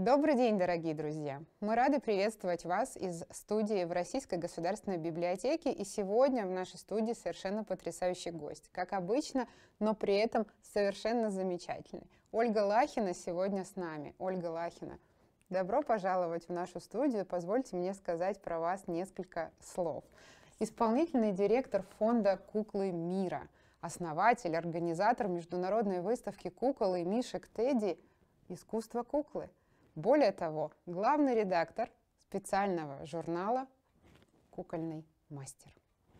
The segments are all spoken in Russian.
Добрый день, дорогие друзья! Мы рады приветствовать вас из студии в Российской государственной библиотеке. И сегодня в нашей студии совершенно потрясающий гость. Как обычно, но при этом совершенно замечательный. Ольга Лахина сегодня с нами. Ольга Лахина, добро пожаловать в нашу студию. Позвольте мне сказать про вас несколько слов. Исполнительный директор фонда «Куклы мира», основатель, организатор международной выставки кукол и мишек Тедди «Искусство куклы», более того, главный редактор специального журнала «Кукольный мастер».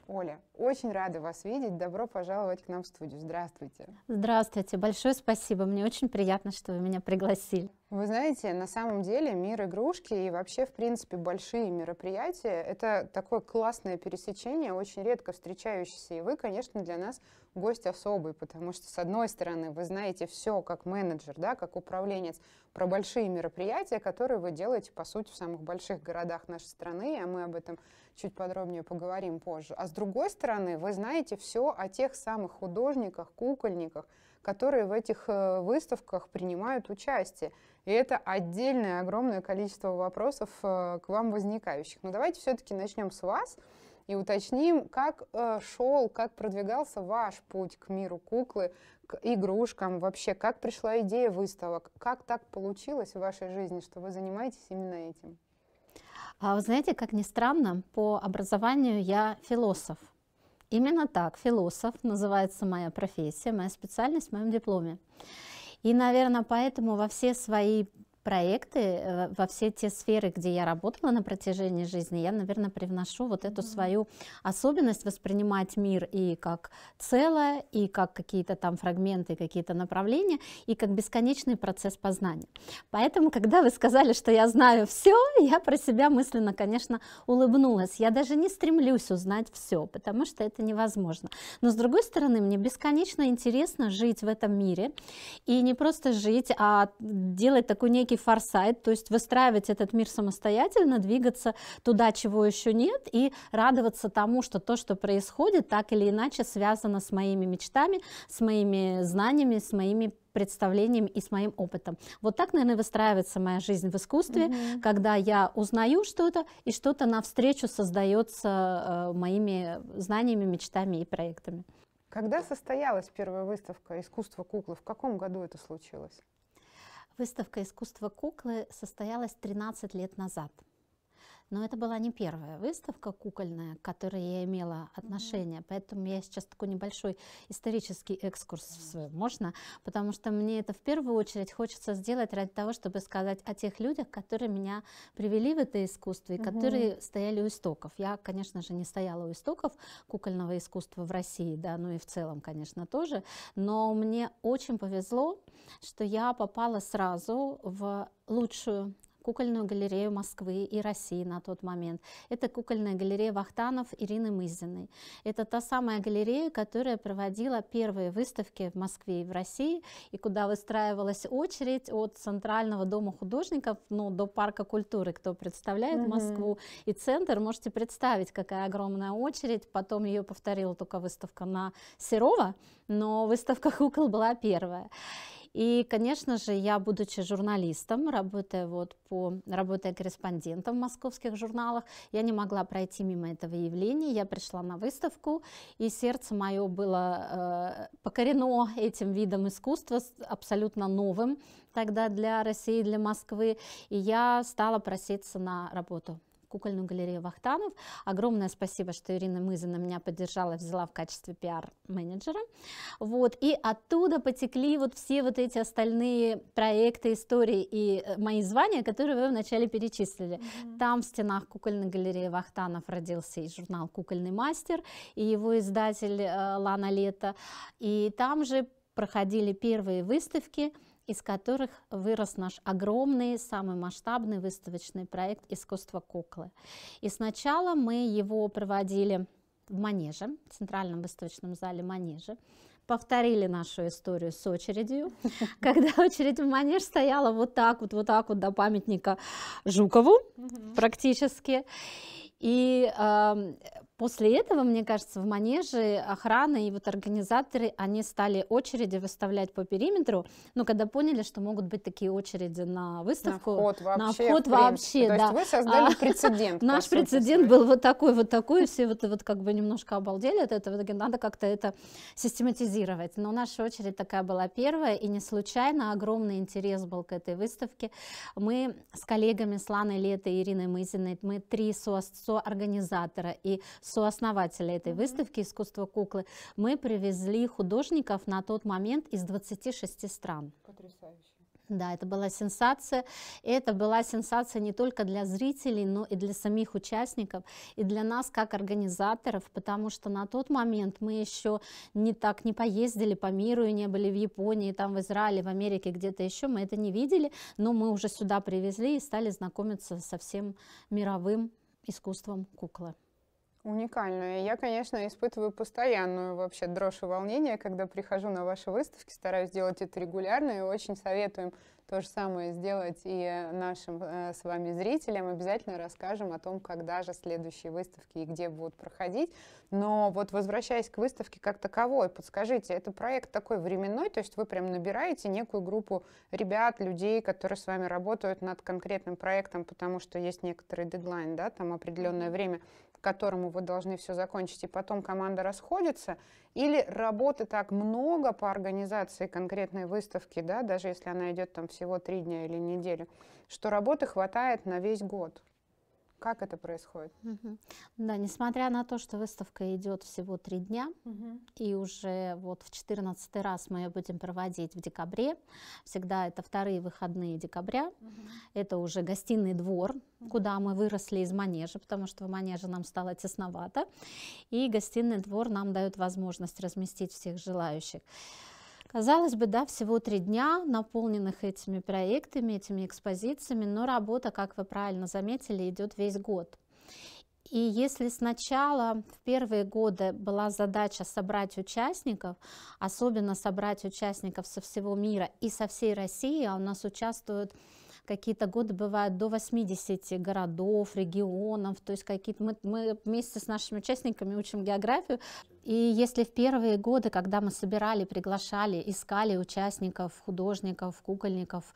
Оля, очень рада вас видеть. Добро пожаловать к нам в студию. Здравствуйте. Здравствуйте. Большое спасибо. Мне очень приятно, что вы меня пригласили. Вы знаете, на самом деле мир игрушки и вообще, в принципе, большие мероприятия – это такое классное пересечение, очень редко встречающееся. И вы, конечно, для нас гость особый, потому что, с одной стороны, вы знаете все как менеджер, да, как управленец про большие мероприятия, которые вы делаете, по сути, в самых больших городах нашей страны, а мы об этом чуть подробнее поговорим позже. А с другой стороны, вы знаете все о тех самых художниках, кукольниках – которые в этих э, выставках принимают участие. И это отдельное огромное количество вопросов э, к вам возникающих. Но давайте все-таки начнем с вас и уточним, как э, шел, как продвигался ваш путь к миру куклы, к игрушкам вообще, как пришла идея выставок, как так получилось в вашей жизни, что вы занимаетесь именно этим? А вы знаете, как ни странно, по образованию я философ. Именно так, философ, называется моя профессия, моя специальность в моем дипломе. И, наверное, поэтому во все свои проекты, э, во все те сферы, где я работала на протяжении жизни, я, наверное, привношу вот эту свою особенность воспринимать мир и как целое, и как какие-то там фрагменты, какие-то направления, и как бесконечный процесс познания. Поэтому, когда вы сказали, что я знаю все, я про себя мысленно, конечно, улыбнулась. Я даже не стремлюсь узнать все, потому что это невозможно. Но, с другой стороны, мне бесконечно интересно жить в этом мире, и не просто жить, а делать такой некий форсайт, то есть выстраивать этот мир самостоятельно, двигаться туда, чего еще нет, и радоваться тому, что то, что происходит, так или иначе связано с моими мечтами, с моими знаниями, с моими представлением и с моим опытом. Вот так, наверное, выстраивается моя жизнь в искусстве, mm-hmm. когда я узнаю что-то, и что-то навстречу создается э, моими знаниями, мечтами и проектами. Когда состоялась первая выставка искусства куклы? В каком году это случилось? Выставка искусства куклы состоялась 13 лет назад. Но это была не первая выставка кукольная, к которой я имела отношение. Mm-hmm. Поэтому я сейчас такой небольшой исторический экскурс mm свой. Можно? Потому что мне это в первую очередь хочется сделать ради того, чтобы сказать о тех людях, которые меня привели в это искусство и mm-hmm. которые стояли у истоков. Я, конечно же, не стояла у истоков кукольного искусства в России, да, ну и в целом, конечно, тоже. Но мне очень повезло, что я попала сразу в лучшую кукольную галерею Москвы и России на тот момент. Это кукольная галерея Вахтанов Ирины Мызиной. Это та самая галерея, которая проводила первые выставки в Москве и в России, и куда выстраивалась очередь от Центрального дома художников ну, до Парка культуры, кто представляет угу. Москву. И центр, можете представить, какая огромная очередь. Потом ее повторила только выставка на Серова, но выставка кукол была первая. И, конечно же, я, будучи журналистом, работая, вот по, работая корреспондентом в московских журналах, я не могла пройти мимо этого явления. Я пришла на выставку, и сердце мое было э, покорено этим видом искусства, абсолютно новым тогда для России, для Москвы. И я стала проситься на работу кукольную галерею Вахтанов. Огромное спасибо, что Ирина Мызина меня поддержала взяла в качестве пиар-менеджера. Вот. И оттуда потекли вот все вот эти остальные проекты, истории и э, мои звания, которые вы вначале перечислили. Mm-hmm. Там в стенах кукольной галереи Вахтанов родился и журнал «Кукольный мастер», и его издатель э, Лана Лето. И там же проходили первые выставки, из которых вырос наш огромный, самый масштабный выставочный проект «Искусство куклы». И сначала мы его проводили в Манеже, в Центральном выставочном зале Манеже. Повторили нашу историю с очередью, когда очередь в Манеж стояла вот так вот, вот так вот до памятника Жукову практически. И эм, После этого, мне кажется, в манеже охрана и вот организаторы, они стали очереди выставлять по периметру, но ну, когда поняли, что могут быть такие очереди на выставку, на вход вообще, на вход вообще да. То есть вы создали а, прецедент. Наш прецедент был вот такой, вот такой, все вот, вот как бы немножко обалдели от этого, надо как-то это систематизировать. Но наша очередь такая была первая, и не случайно огромный интерес был к этой выставке. Мы с коллегами, с Ланой Лето и Ириной Мызиной, мы три со-организатора, и сооснователя этой mm-hmm. выставки «Искусство куклы», мы привезли художников на тот момент из 26 стран. Потрясающе. Да, это была сенсация. Это была сенсация не только для зрителей, но и для самих участников, и для нас как организаторов, потому что на тот момент мы еще не так не поездили по миру и не были в Японии, там в Израиле, в Америке, где-то еще, мы это не видели, но мы уже сюда привезли и стали знакомиться со всем мировым искусством куклы уникальную. Я, конечно, испытываю постоянную вообще дрожь и волнение, когда прихожу на ваши выставки, стараюсь делать это регулярно и очень советуем то же самое сделать и нашим э, с вами зрителям. Обязательно расскажем о том, когда же следующие выставки и где будут проходить. Но вот возвращаясь к выставке как таковой, подскажите, это проект такой временной, то есть вы прям набираете некую группу ребят, людей, которые с вами работают над конкретным проектом, потому что есть некоторый дедлайн, да, там определенное время которому вы должны все закончить, и потом команда расходится, или работы так много по организации конкретной выставки, да, даже если она идет там всего три дня или неделю, что работы хватает на весь год. Как это происходит? Угу. Да, несмотря на то, что выставка идет всего три дня, угу. и уже вот в 14 раз мы ее будем проводить в декабре, всегда это вторые выходные декабря, угу. это уже гостиный двор, угу. куда мы выросли из манежа, потому что в манеже нам стало тесновато, и гостиный двор нам дает возможность разместить всех желающих. Казалось бы, да, всего три дня, наполненных этими проектами, этими экспозициями, но работа, как вы правильно заметили, идет весь год. И если сначала в первые годы была задача собрать участников, особенно собрать участников со всего мира и со всей России, а у нас участвуют какие-то годы бывают до 80 городов, регионов, то есть какие-то мы, мы вместе с нашими участниками учим географию. И если в первые годы, когда мы собирали, приглашали, искали участников, художников, кукольников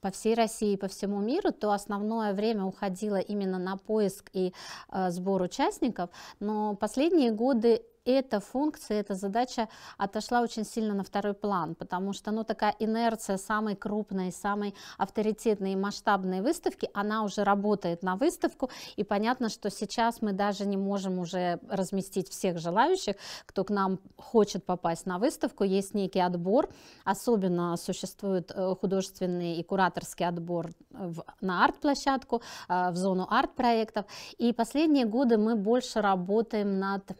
по всей России, по всему миру, то основное время уходило именно на поиск и э, сбор участников. Но последние годы эта функция, эта задача отошла очень сильно на второй план, потому что ну, такая инерция самой крупной, самой авторитетной и масштабной выставки, она уже работает на выставку, и понятно, что сейчас мы даже не можем уже разместить всех желающих, кто к нам хочет попасть на выставку, есть некий отбор, особенно существует э, художественный и кураторский отбор в, на арт-площадку, э, в зону арт-проектов, и последние годы мы больше работаем над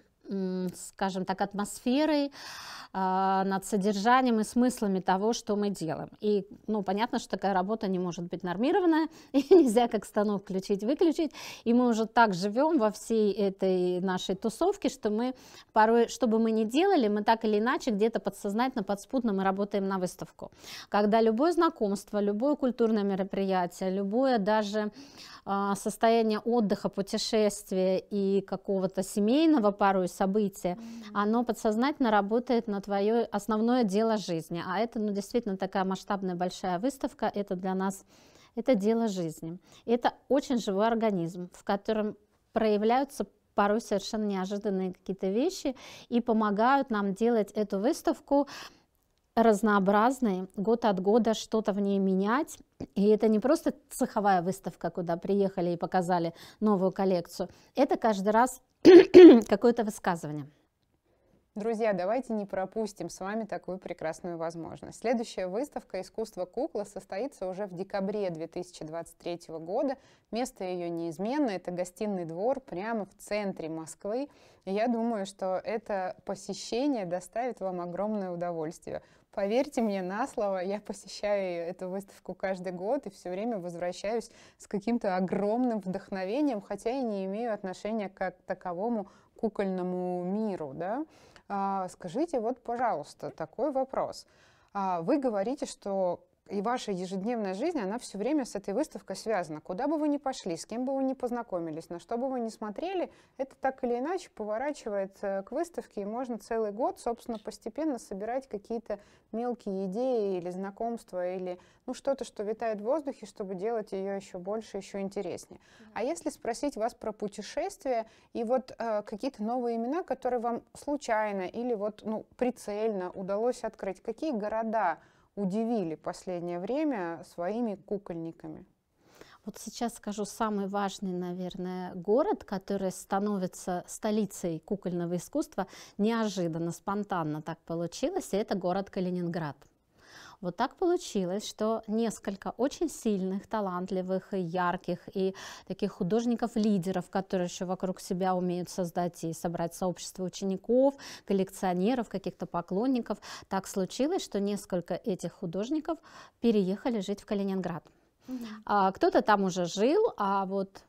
скажем так, атмосферой, а, над содержанием и смыслами того, что мы делаем. И, ну, понятно, что такая работа не может быть нормированная, и нельзя как станок включить-выключить. И мы уже так живем во всей этой нашей тусовке, что мы порой, что бы мы ни делали, мы так или иначе где-то подсознательно, подспутно мы работаем на выставку. Когда любое знакомство, любое культурное мероприятие, любое даже а, состояние отдыха, путешествия и какого-то семейного порой событие, mm-hmm. оно подсознательно работает на твое основное дело жизни. А это ну, действительно такая масштабная большая выставка, это для нас это дело жизни. Это очень живой организм, в котором проявляются порой совершенно неожиданные какие-то вещи и помогают нам делать эту выставку разнообразной, год от года что-то в ней менять. И это не просто цеховая выставка, куда приехали и показали новую коллекцию. Это каждый раз какое-то высказывание. Друзья, давайте не пропустим с вами такую прекрасную возможность. Следующая выставка «Искусство кукла» состоится уже в декабре 2023 года. Место ее неизменно. Это гостиный двор прямо в центре Москвы. И я думаю, что это посещение доставит вам огромное удовольствие. Поверьте мне на слово, я посещаю эту выставку каждый год и все время возвращаюсь с каким-то огромным вдохновением, хотя и не имею отношения как к таковому кукольному миру. Да? А, скажите, вот, пожалуйста, такой вопрос. А, вы говорите, что и ваша ежедневная жизнь, она все время с этой выставкой связана. Куда бы вы ни пошли, с кем бы вы ни познакомились, на что бы вы ни смотрели, это так или иначе поворачивает к выставке, и можно целый год, собственно, постепенно собирать какие-то мелкие идеи или знакомства, или ну, что-то, что витает в воздухе, чтобы делать ее еще больше, еще интереснее. Mm -hmm. А если спросить вас про путешествия и вот э, какие-то новые имена, которые вам случайно или вот, ну, прицельно удалось открыть, какие города удивили последнее время своими кукольниками. Вот сейчас скажу самый важный, наверное, город, который становится столицей кукольного искусства неожиданно, спонтанно так получилось, и это город Калининград. Вот так получилось, что несколько очень сильных, талантливых и ярких, и таких художников-лидеров, которые еще вокруг себя умеют создать и собрать сообщество учеников, коллекционеров, каких-то поклонников. Так случилось, что несколько этих художников переехали жить в Калининград. Mm -hmm. кто-то там уже жил, а вот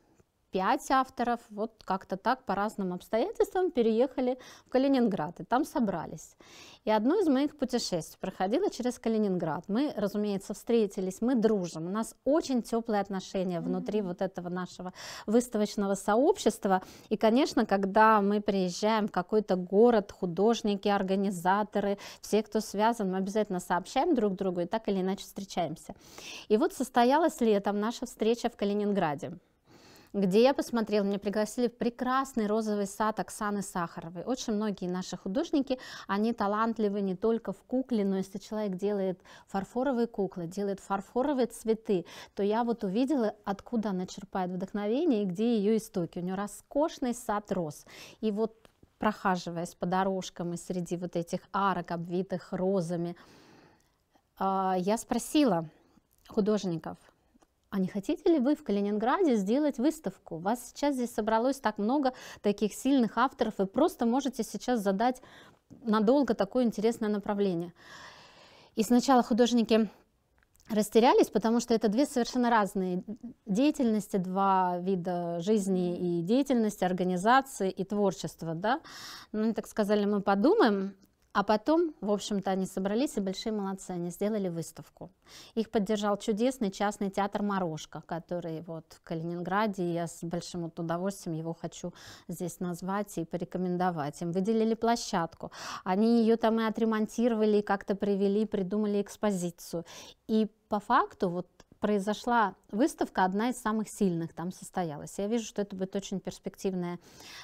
пять авторов, вот как-то так по разным обстоятельствам переехали в Калининград и там собрались. И одно из моих путешествий проходило через Калининград. Мы, разумеется, встретились, мы дружим, у нас очень теплые отношения внутри mm-hmm. вот этого нашего выставочного сообщества. И, конечно, когда мы приезжаем в какой-то город, художники, организаторы, все, кто связан, мы обязательно сообщаем друг другу и так или иначе встречаемся. И вот состоялась летом наша встреча в Калининграде где я посмотрела, меня пригласили в прекрасный розовый сад Оксаны Сахаровой. Очень многие наши художники, они талантливы не только в кукле, но если человек делает фарфоровые куклы, делает фарфоровые цветы, то я вот увидела, откуда она черпает вдохновение и где ее истоки. У нее роскошный сад роз. И вот прохаживаясь по дорожкам и среди вот этих арок, обвитых розами, а, я спросила художников – а не хотите ли вы в Калининграде сделать выставку? вас сейчас здесь собралось так много таких сильных авторов, и просто можете сейчас задать надолго такое интересное направление. И сначала художники растерялись, потому что это две совершенно разные деятельности, два вида жизни и деятельности, организации и творчества, да. Ну, так сказали, мы подумаем, а потом, в общем-то, они собрались, и большие молодцы, они сделали выставку. Их поддержал чудесный частный театр Морожка, который вот в Калининграде, и я с большим вот удовольствием его хочу здесь назвать и порекомендовать. Им выделили площадку, они ее там и отремонтировали, и как-то привели, придумали экспозицию. И по факту вот произошла выставка одна из самых сильных там состоялась. Я вижу, что это будет очень перспективное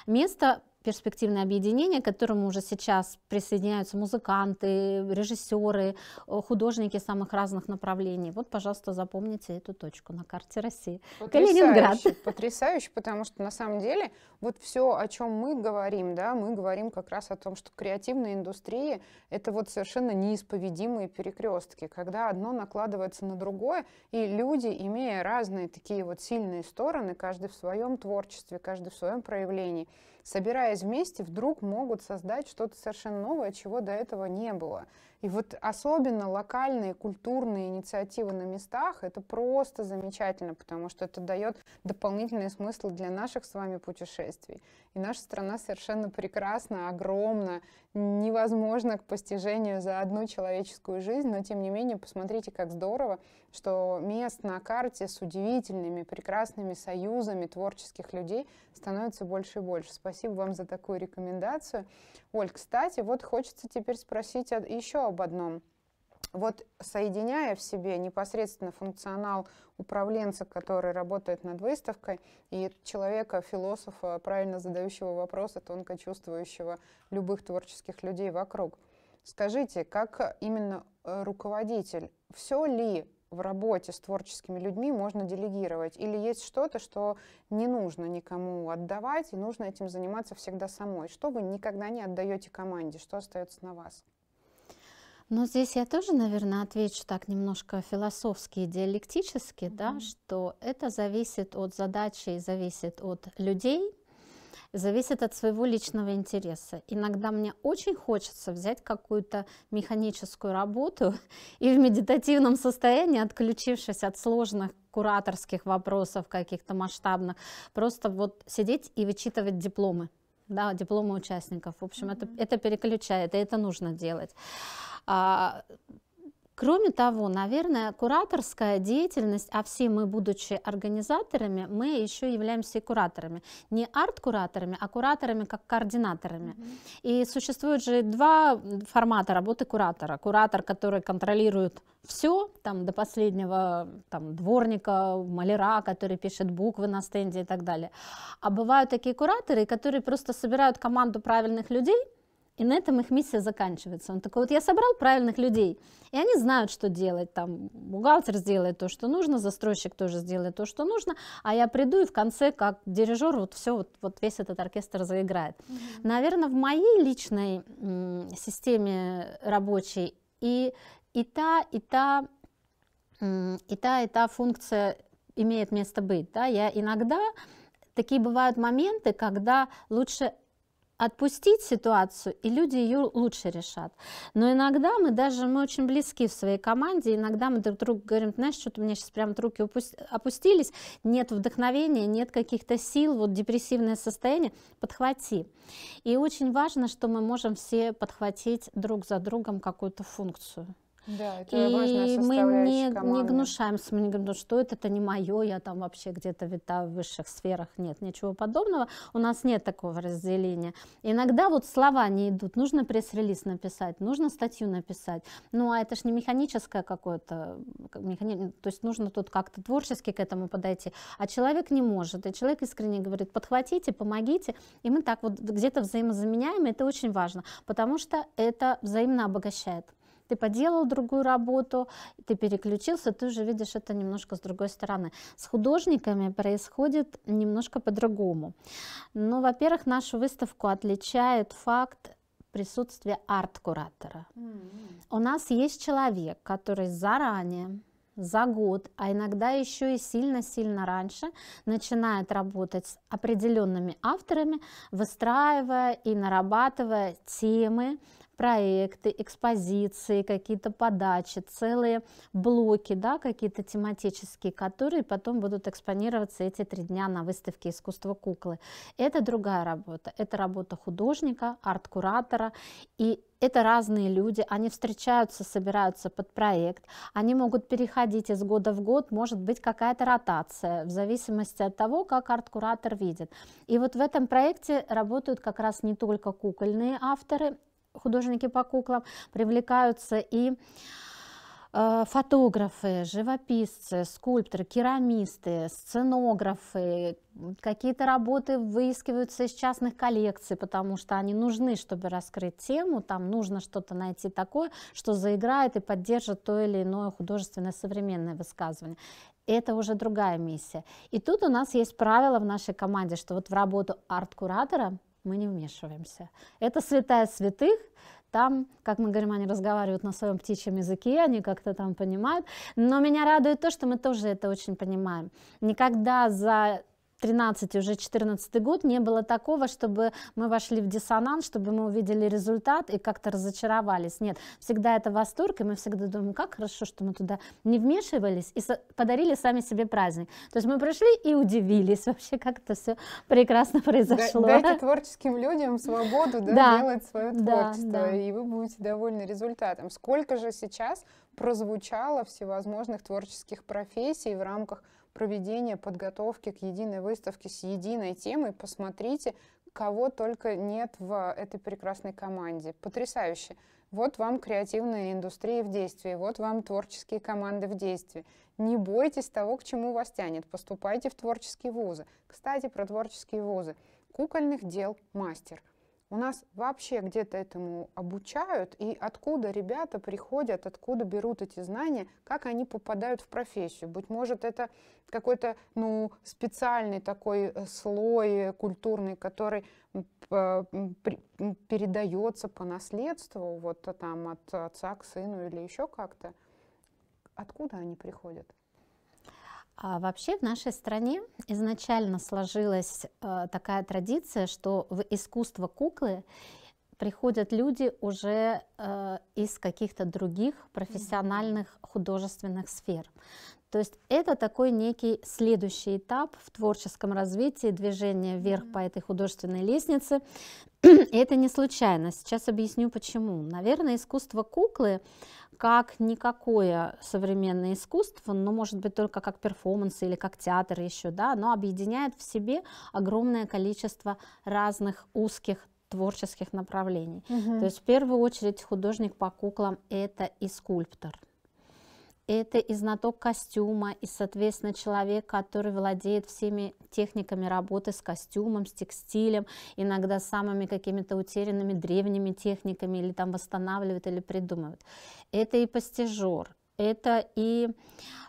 место, перспективное объединение, к которому уже сейчас присоединяются музыканты, режиссеры, э, художники самых разных направлений. Вот, пожалуйста, запомните эту точку на карте России. Потрясающе, Калининград. Потрясающе, потому что на самом деле вот все, о чем мы говорим, да, мы говорим как раз о том, что креативная индустрия — это вот совершенно неисповедимые перекрестки, когда одно накладывается на другое, и люди, имея разные такие вот сильные стороны, каждый в своем творчестве, каждый в своем проявлении, собираясь вместе, вдруг могут создать что-то совершенно новое, чего до этого не было. И вот особенно локальные культурные инициативы на местах, это просто замечательно, потому что это дает дополнительный смысл для наших с вами путешествий. И наша страна совершенно прекрасна, огромна, невозможно к постижению за одну человеческую жизнь, но тем не менее, посмотрите, как здорово что мест на карте с удивительными, прекрасными союзами творческих людей становится больше и больше. Спасибо вам за такую рекомендацию. Оль, кстати, вот хочется теперь спросить еще об одном. Вот соединяя в себе непосредственно функционал управленца, который работает над выставкой, и человека, философа, правильно задающего вопросы, тонко чувствующего любых творческих людей вокруг. Скажите, как именно э, руководитель, все ли в работе с творческими людьми можно делегировать? Или есть что-то, что не нужно никому отдавать, и нужно этим заниматься всегда самой? Что вы никогда не отдаете команде? Что остается на вас? Ну, здесь я тоже, наверное, отвечу так немножко философски и диалектически, mm-hmm. да, что это зависит от задачи, и зависит от людей, зависит от своего личного интереса. Иногда мне очень хочется взять какую-то механическую работу и в медитативном состоянии, отключившись от сложных кураторских вопросов каких-то масштабных, просто вот сидеть и вычитывать дипломы, да, дипломы участников. В общем, mm-hmm. это, это переключает, и это нужно делать. А, Кроме того, наверное, кураторская деятельность, а все мы, будучи организаторами, мы еще являемся и кураторами. Не арт-кураторами, а кураторами как координаторами. Mm-hmm. И существует же два формата работы куратора. Куратор, который контролирует все, там, до последнего там, дворника, маляра, который пишет буквы на стенде и так далее. А бывают такие кураторы, которые просто собирают команду правильных людей, и на этом их миссия заканчивается. Он такой, вот я собрал правильных людей, и они знают, что делать. Там бухгалтер сделает то, что нужно, застройщик тоже сделает то, что нужно, а я приду и в конце, как дирижер, вот все, вот, вот весь этот оркестр заиграет. Mm Наверное, в моей личной системе рабочей и, и та, и та, и та, и та функция имеет место быть. Да? Я иногда такие бывают моменты, когда лучше отпустить ситуацию, и люди ее лучше решат. Но иногда мы даже, мы очень близки в своей команде, иногда мы друг другу говорим, знаешь, что-то у меня сейчас прям руки опустились, нет вдохновения, нет каких-то сил, вот депрессивное состояние, подхвати. И очень важно, что мы можем все подхватить друг за другом какую-то функцию. Да, это и важная мы не, команды. не гнушаемся, мы не говорим, «Ну что это, это не мое, я там вообще где-то витаю в высших сферах. Нет, ничего подобного. У нас нет такого разделения. Иногда вот слова не идут. Нужно пресс-релиз написать, нужно статью написать. Ну, а это ж не механическое какое-то, механи... то есть нужно тут как-то творчески к этому подойти. А человек не может. И человек искренне говорит, подхватите, помогите. И мы так вот где-то взаимозаменяем. Это очень важно, потому что это взаимно обогащает ты поделал другую работу, ты переключился, ты уже видишь это немножко с другой стороны. С художниками происходит немножко по-другому. Ну, во-первых, нашу выставку отличает факт присутствия арт-куратора. Mm-hmm. У нас есть человек, который заранее за год, а иногда еще и сильно-сильно раньше, начинает работать с определенными авторами, выстраивая и нарабатывая темы, проекты, экспозиции, какие-то подачи, целые блоки, да, какие-то тематические, которые потом будут экспонироваться эти три дня на выставке искусства куклы. Это другая работа. Это работа художника, арт-куратора. И это разные люди, они встречаются, собираются под проект, они могут переходить из года в год, может быть какая-то ротация, в зависимости от того, как арт-куратор видит. И вот в этом проекте работают как раз не только кукольные авторы, художники по куклам, привлекаются и э, фотографы, живописцы, скульпторы, керамисты, сценографы, какие-то работы выискиваются из частных коллекций, потому что они нужны, чтобы раскрыть тему, там нужно что-то найти такое, что заиграет и поддержит то или иное художественное современное высказывание это уже другая миссия. И тут у нас есть правило в нашей команде, что вот в работу арт-куратора мы не вмешиваемся. Это святая святых, там, как мы говорим, они разговаривают на своем птичьем языке, они как-то там понимают. Но меня радует то, что мы тоже это очень понимаем. Никогда за 13 уже 14 год не было такого, чтобы мы вошли в диссонанс, чтобы мы увидели результат и как-то разочаровались. Нет, всегда это восторг, и мы всегда думаем, как хорошо, что мы туда не вмешивались и подарили сами себе праздник. То есть мы пришли и удивились вообще, как это все прекрасно произошло. дайте творческим людям свободу да, да, делать свое творчество, да, да. и вы будете довольны результатом. Сколько же сейчас прозвучало всевозможных творческих профессий в рамках проведения подготовки к единой выставке с единой темой. Посмотрите, кого только нет в этой прекрасной команде. Потрясающе. Вот вам креативная индустрия в действии, вот вам творческие команды в действии. Не бойтесь того, к чему вас тянет. Поступайте в творческие вузы. Кстати, про творческие вузы. Кукольных дел мастер – у нас вообще где-то этому обучают, и откуда ребята приходят, откуда берут эти знания, как они попадают в профессию. Быть может, это какой-то ну, специальный такой э, слой культурный, который передается по наследству вот, э, там, от отца к сыну или еще как-то. Откуда они приходят? А вообще в нашей стране изначально сложилась э, такая традиция, что в искусство куклы приходят люди уже э, из каких-то других профессиональных художественных сфер. То есть это такой некий следующий этап в творческом развитии, движение вверх по этой художественной лестнице. И это не случайно. Сейчас объясню почему. Наверное, искусство куклы как никакое современное искусство, но ну, может быть только как перформанс или как театр еще, да, но объединяет в себе огромное количество разных узких творческих направлений. Угу. То есть в первую очередь художник по куклам это и скульптор это и знаток костюма, и, соответственно, человек, который владеет всеми техниками работы с костюмом, с текстилем, иногда самыми какими-то утерянными древними техниками, или там восстанавливает, или придумывает. Это и постижер, это и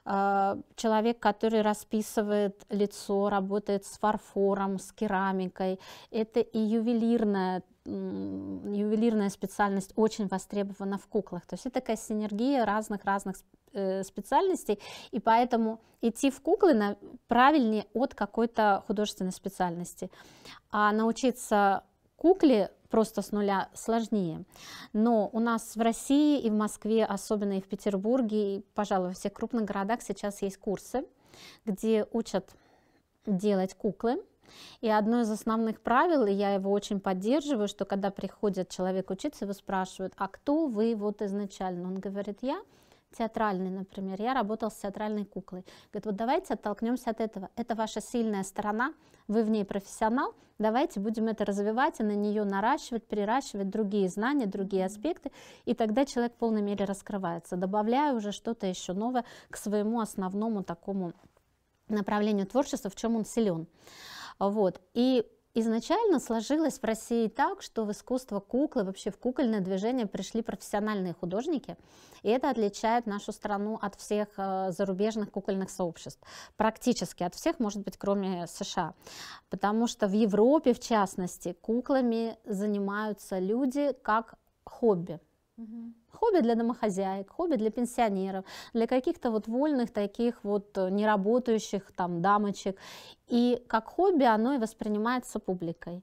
э, человек, который расписывает лицо, работает с фарфором, с керамикой, это и ювелирная ювелирная специальность очень востребована в куклах. То есть это такая синергия разных-разных Э, специальностей, и поэтому идти в куклы на, правильнее от какой-то художественной специальности. А научиться кукле просто с нуля сложнее. Но у нас в России и в Москве, особенно и в Петербурге, и, пожалуй, во всех крупных городах сейчас есть курсы, где учат делать куклы. И одно из основных правил, и я его очень поддерживаю, что когда приходит человек учиться, его спрашивают, а кто вы вот изначально? Он говорит, я театральный, например, я работал с театральной куклой. Говорит, вот давайте оттолкнемся от этого. Это ваша сильная сторона, вы в ней профессионал, давайте будем это развивать и на нее наращивать, переращивать другие знания, другие аспекты, и тогда человек в полной мере раскрывается, добавляя уже что-то еще новое к своему основному такому направлению творчества, в чем он силен. Вот. И Изначально сложилось в России так, что в искусство куклы, вообще в кукольное движение пришли профессиональные художники, и это отличает нашу страну от всех э, зарубежных кукольных сообществ, практически от всех, может быть, кроме США, потому что в Европе, в частности, куклами занимаются люди как хобби, Хобби для домохозяек, хобби для пенсионеров, для каких-то вот вольных таких вот э, неработающих там дамочек. И как хобби оно и воспринимается публикой.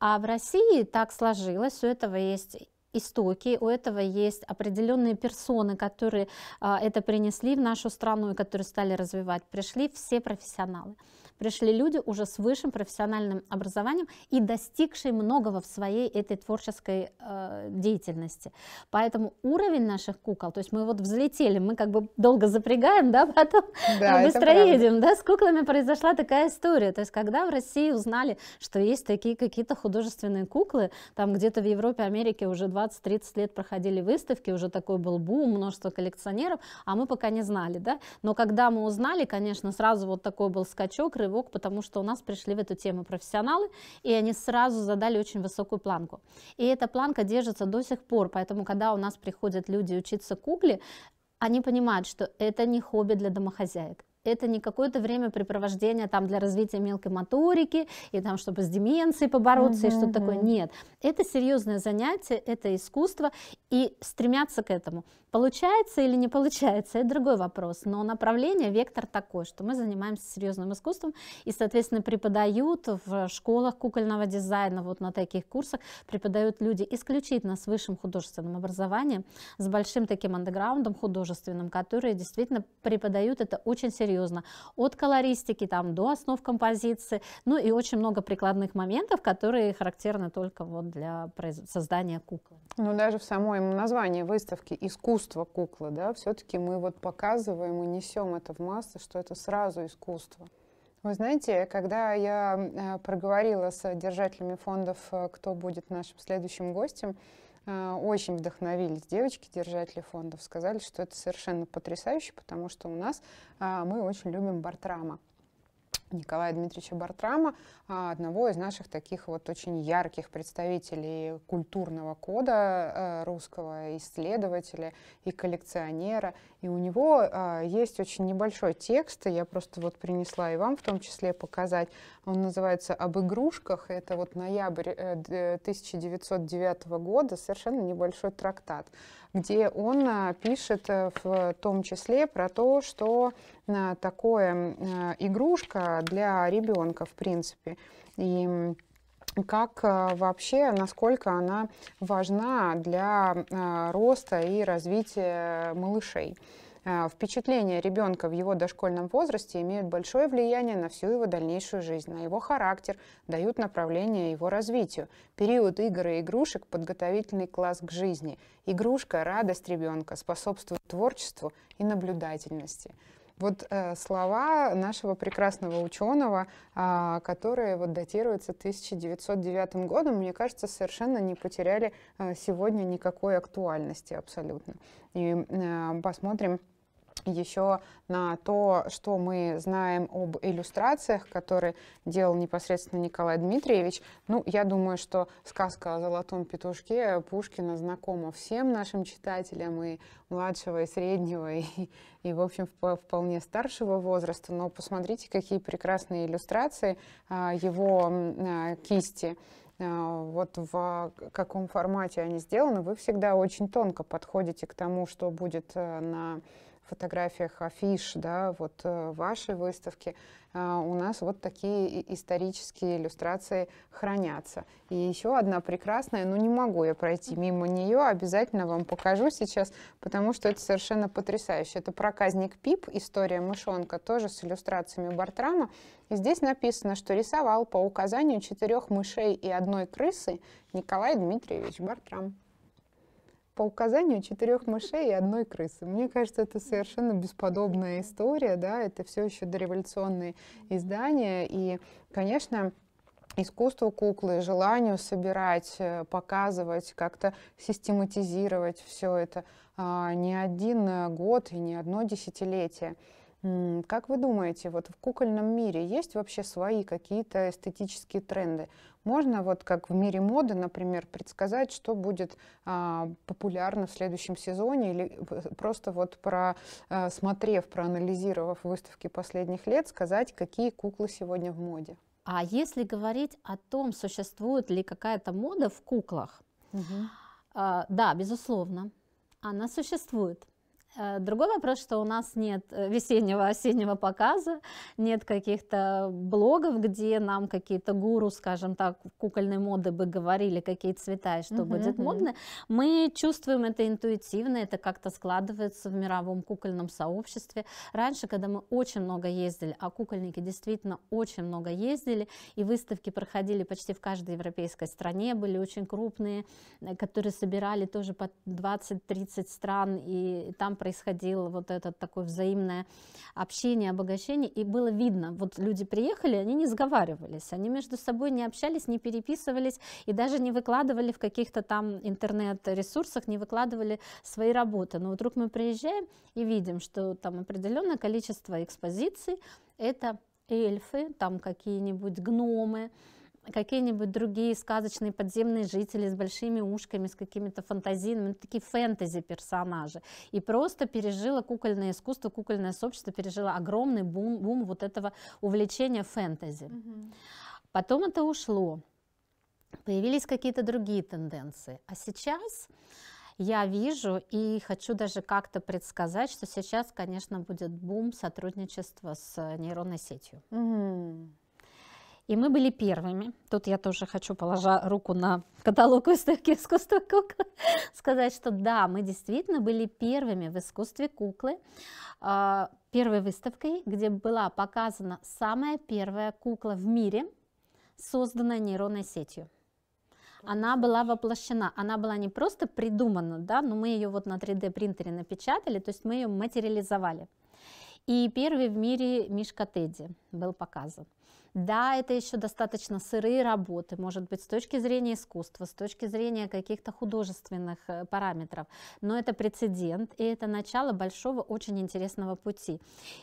А в России так сложилось, у этого есть истоки, у этого есть определенные персоны, которые а, это принесли в нашу страну и которые стали развивать. Пришли все профессионалы пришли люди уже с высшим профессиональным образованием и достигшие многого в своей этой творческой э, деятельности. Поэтому уровень наших кукол, то есть мы вот взлетели, мы как бы долго запрягаем, да, потом да, быстро едем, да, с куклами произошла такая история. То есть когда в России узнали, что есть такие какие-то художественные куклы, там где-то в Европе, Америке уже 20-30 лет проходили выставки, уже такой был бум, множество коллекционеров, а мы пока не знали, да. Но когда мы узнали, конечно, сразу вот такой был скачок, рывок, плевок, потому что у нас пришли в эту тему профессионалы, и они сразу задали очень высокую планку. И эта планка держится до сих пор, поэтому когда у нас приходят люди учиться кукле, они понимают, что это не хобби для домохозяек, это не какое-то времяпрепровождение там для развития мелкой моторики и там чтобы с деменцией побороться угу, и что-то угу. такое нет это серьезное занятие это искусство и стремятся к этому получается или не получается это другой вопрос но направление вектор такой что мы занимаемся серьезным искусством и соответственно преподают в школах кукольного дизайна вот на таких курсах преподают люди исключительно с высшим художественным образованием с большим таким андеграундом художественным которые действительно преподают это очень серьезно серьезно. От колористики там, до основ композиции, ну и очень много прикладных моментов, которые характерны только вот для создания куклы. Ну даже в самом названии выставки «Искусство куклы», да, все-таки мы вот показываем и несем это в массы, что это сразу искусство. Вы знаете, когда я э, проговорила с держателями фондов, э, кто будет нашим следующим гостем, Э, очень вдохновились девочки, держатели фондов, сказали, что это совершенно потрясающе, потому что у нас а, мы очень любим Бартрама. Николая Дмитриевича Бартрама, а, одного из наших таких вот очень ярких представителей культурного кода э, русского, исследователя и коллекционера. И у него а, есть очень небольшой текст, я просто вот принесла и вам в том числе показать. Он называется «Об игрушках». Это вот ноябрь 1909 э, года, совершенно небольшой трактат, где он а, пишет э, в том числе про то, что такое игрушка для ребенка, в принципе. И как э, вообще, насколько она важна для э, роста и развития малышей. Э, впечатления ребенка в его дошкольном возрасте имеют большое влияние на всю его дальнейшую жизнь, на его характер, дают направление его развитию. Период игр и игрушек – подготовительный класс к жизни. Игрушка – радость ребенка, способствует творчеству и наблюдательности. Вот э, слова нашего прекрасного ученого, э, которые вот датируются 1909 годом, мне кажется, совершенно не потеряли э, сегодня никакой актуальности абсолютно. И э, посмотрим, еще на то, что мы знаем об иллюстрациях, которые делал непосредственно Николай Дмитриевич. Ну, я думаю, что сказка о золотом петушке Пушкина знакома всем нашим читателям и младшего, и среднего, и, и в общем, вполне старшего возраста. Но посмотрите, какие прекрасные иллюстрации а, его а, кисти а, вот в каком формате они сделаны, вы всегда очень тонко подходите к тому, что будет э, на фотографиях афиш, да, вот э, вашей выставки, э, у нас вот такие исторические иллюстрации хранятся. И еще одна прекрасная, но ну, не могу я пройти мимо нее, обязательно вам покажу сейчас, потому что это совершенно потрясающе. Это проказник Пип, история мышонка, тоже с иллюстрациями Бартрама. И здесь написано, что рисовал по указанию четырех мышей и одной крысы Николай Дмитриевич Бартрам по указанию четырех мышей и одной крысы. Мне кажется, это совершенно бесподобная история, да, это все еще дореволюционные издания, и, конечно, искусство куклы, желанию собирать, э, показывать, как-то систематизировать все это а, не один э, год и не одно десятилетие. Как вы думаете, вот в кукольном мире есть вообще свои какие-то эстетические тренды? Можно вот как в мире моды, например, предсказать, что будет а, популярно в следующем сезоне или просто вот просмотрев, а, проанализировав выставки последних лет, сказать, какие куклы сегодня в моде. А если говорить о том, существует ли какая-то мода в куклах, угу. а, да, безусловно, она существует. Э, другой вопрос, что у нас нет э, весеннего, осеннего показа, нет каких-то блогов, где нам какие-то гуру, скажем так, кукольной моды бы говорили, какие цвета и что uh-huh, будет uh-huh. модно. Мы чувствуем это интуитивно, это как-то складывается в мировом кукольном сообществе. Раньше, когда мы очень много ездили, а кукольники действительно очень много ездили, и выставки проходили почти в каждой европейской стране, были очень крупные, э, которые собирали тоже по 20-30 стран, и там происходило вот этот такое взаимное общение, обогащение, и было видно, вот люди приехали, они не сговаривались, они между собой не общались, не переписывались, и даже не выкладывали в каких-то там интернет-ресурсах, не выкладывали свои работы. Но вдруг мы приезжаем и видим, что там определенное количество экспозиций, это эльфы, там какие-нибудь гномы, какие-нибудь другие сказочные подземные жители с большими ушками, с какими-то фантазиями, ну, такие фэнтези персонажи. И просто пережила кукольное искусство, кукольное сообщество пережило огромный бум, бум вот этого увлечения фэнтези. Угу. Потом это ушло, появились какие-то другие тенденции. А сейчас я вижу и хочу даже как-то предсказать, что сейчас, конечно, будет бум сотрудничества с нейронной сетью. Угу. И мы были первыми. Тут я тоже хочу, положить руку на каталог выставки искусства кукол, сказать, что да, мы действительно были первыми в искусстве куклы, а, первой выставкой, где была показана самая первая кукла в мире, созданная нейронной сетью она была воплощена, она была не просто придумана, да, но мы ее вот на 3D принтере напечатали, то есть мы ее материализовали. И первый в мире Мишка Тедди был показан. Да, это еще достаточно сырые работы, может быть, с точки зрения искусства, с точки зрения каких-то художественных э, параметров, но это прецедент, и это начало большого, очень интересного пути.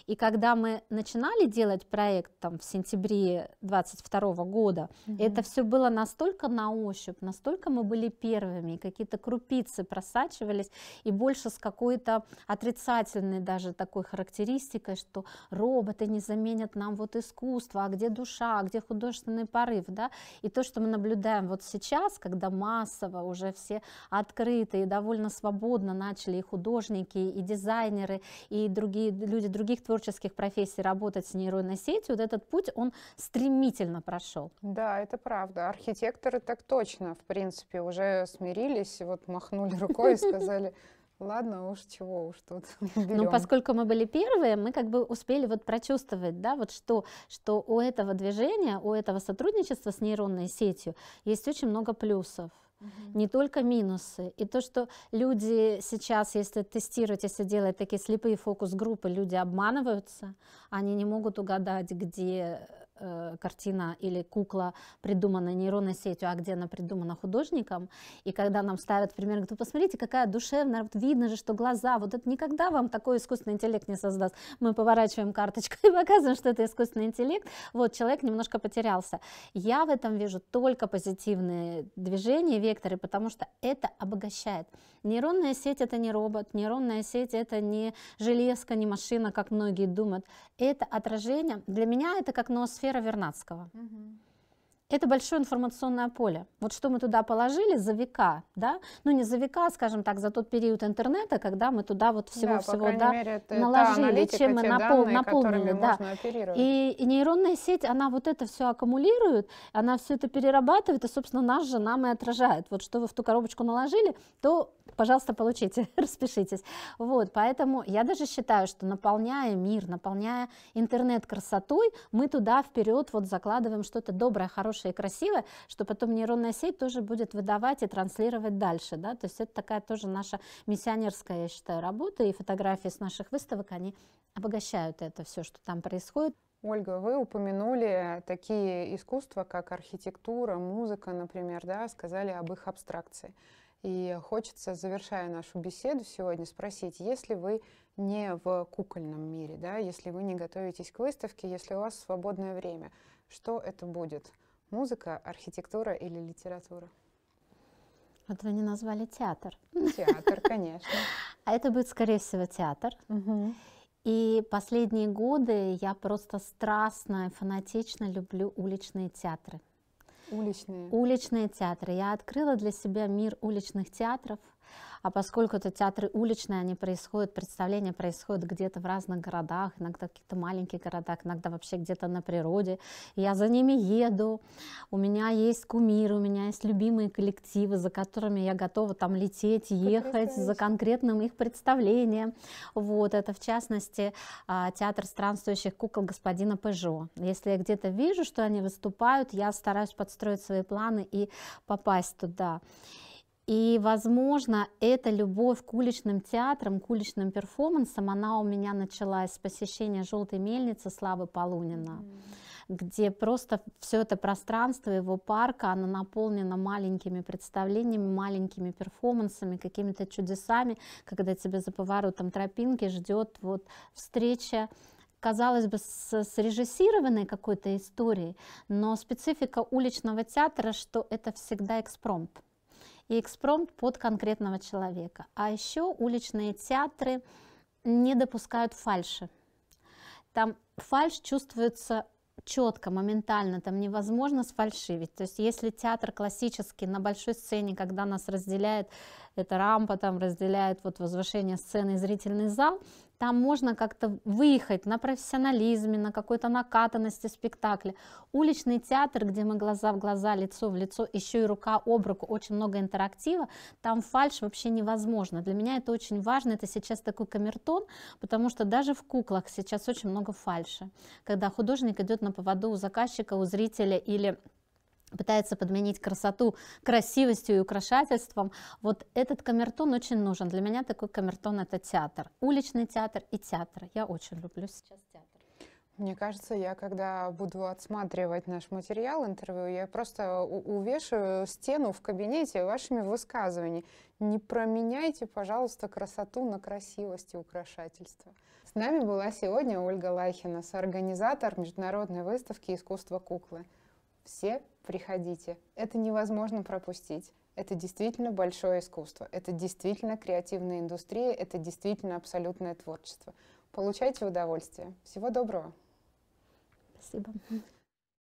И когда мы начинали делать проект там в сентябре 22 года, угу. это все было настолько на ощупь, настолько мы были первыми, какие-то крупицы просачивались, и больше с какой-то отрицательной даже такой характеристикой, что роботы не заменят нам вот искусство, а где душа, где художественный порыв, да, и то, что мы наблюдаем вот сейчас, когда массово уже все открыты и довольно свободно начали и художники, и дизайнеры, и другие люди других творческих профессий работать с нейронной сетью, вот этот путь, он стремительно прошел. Да, это правда. Архитекторы так точно, в принципе, уже смирились, вот махнули рукой и сказали, ладно, уж чего уж тут. Берем. Ну, поскольку мы были первые, мы как бы успели вот прочувствовать, да, вот что, что у этого движения, у этого сотрудничества с нейронной сетью есть очень много плюсов. Угу. Не только минусы. И то, что люди сейчас, если тестировать, если делать такие слепые фокус-группы, люди обманываются, они не могут угадать, где э, картина или кукла придумана нейронной сетью, а где она придумана художником. И когда нам ставят пример, говорят, посмотрите, какая душевная, вот видно же, что глаза, вот это никогда вам такой искусственный интеллект не создаст. Мы поворачиваем карточку и показываем, что это искусственный интеллект. Вот человек немножко потерялся. Я в этом вижу только позитивные движения, векторы, потому что это обогащает. Нейронная сеть это не робот, нейронная сеть это не железка, не машина, как многие думают. Это отражение. Для меня это как ноосфера сфера Вернадского. Угу. Это большое информационное поле. Вот что мы туда положили за века, да, ну не за века, а, скажем так, за тот период интернета, когда мы туда вот всего-всего да, да, мере, наложили, чем мы напол- данные, наполнили. Да. И, и нейронная сеть, она вот это все аккумулирует, она все это перерабатывает, и, собственно, нас же нам и отражает. Вот что вы в ту коробочку наложили, то, пожалуйста, получите, распишитесь. Вот, поэтому я даже считаю, что наполняя мир, наполняя интернет красотой, мы туда вперед вот закладываем что-то доброе, хорошее, хорошее и красивое, что потом нейронная сеть тоже будет выдавать и транслировать дальше. Да? То есть это такая тоже наша миссионерская, я считаю, работа, и фотографии с наших выставок, они обогащают это все, что там происходит. Ольга, вы упомянули такие искусства, как архитектура, музыка, например, да, сказали об их абстракции. И хочется, завершая нашу беседу сегодня, спросить, если вы не в кукольном мире, да, если вы не готовитесь к выставке, если у вас свободное время, что это будет? Музыка, архитектура или литература? Вот вы не назвали театр. Театр, конечно. А это будет, скорее всего, театр. И последние годы я просто страстно фанатично люблю уличные театры. Уличные. Уличные театры. Я открыла для себя мир уличных театров – а поскольку это театры уличные, они происходят, представления происходят где-то в разных городах, иногда в каких-то маленьких городах, иногда вообще где-то на природе. Я за ними еду, у меня есть кумир, у меня есть любимые коллективы, за которыми я готова там лететь, ехать за конкретным их представлением. Вот, это в частности а, театр странствующих кукол господина Пежо. Если я где-то вижу, что они выступают, я стараюсь подстроить свои планы и попасть туда. И, возможно, эта любовь к уличным театрам, к уличным перформансам, она у меня началась с посещения «Желтой мельницы» Славы Полунина. mm где просто все это пространство его парка, оно наполнено маленькими представлениями, маленькими перформансами, какими-то чудесами, когда тебя за поворотом тропинки ждет вот встреча казалось бы, срежиссированной какой-то историей, но специфика уличного театра, что это всегда экспромт и экспромт под конкретного человека. А еще уличные театры не допускают фальши. Там фальш чувствуется четко, моментально, там невозможно сфальшивить. То есть если театр классический на большой сцене, когда нас разделяет эта рампа, там разделяет вот возвышение сцены и зрительный зал, там можно как-то выехать на профессионализме, на какой-то накатанности спектакля. Уличный театр, где мы глаза в глаза, лицо в лицо, еще и рука об руку, очень много интерактива, там фальш вообще невозможно. Для меня это очень важно, это сейчас такой камертон, потому что даже в куклах сейчас очень много фальши, когда художник идет на поводу у заказчика, у зрителя или пытается подменить красоту красивостью и украшательством. Вот этот камертон очень нужен. Для меня такой камертон – это театр. Уличный театр и театр. Я очень люблю сейчас театр. Мне кажется, я когда буду отсматривать наш материал, интервью, я просто увешаю стену в кабинете вашими высказываниями. Не променяйте, пожалуйста, красоту на красивость и украшательство. С нами была сегодня Ольга Лайхина, соорганизатор международной выставки «Искусство куклы». Все приходите. Это невозможно пропустить. Это действительно большое искусство. Это действительно креативная индустрия. Это действительно абсолютное творчество. Получайте удовольствие. Всего доброго. Спасибо.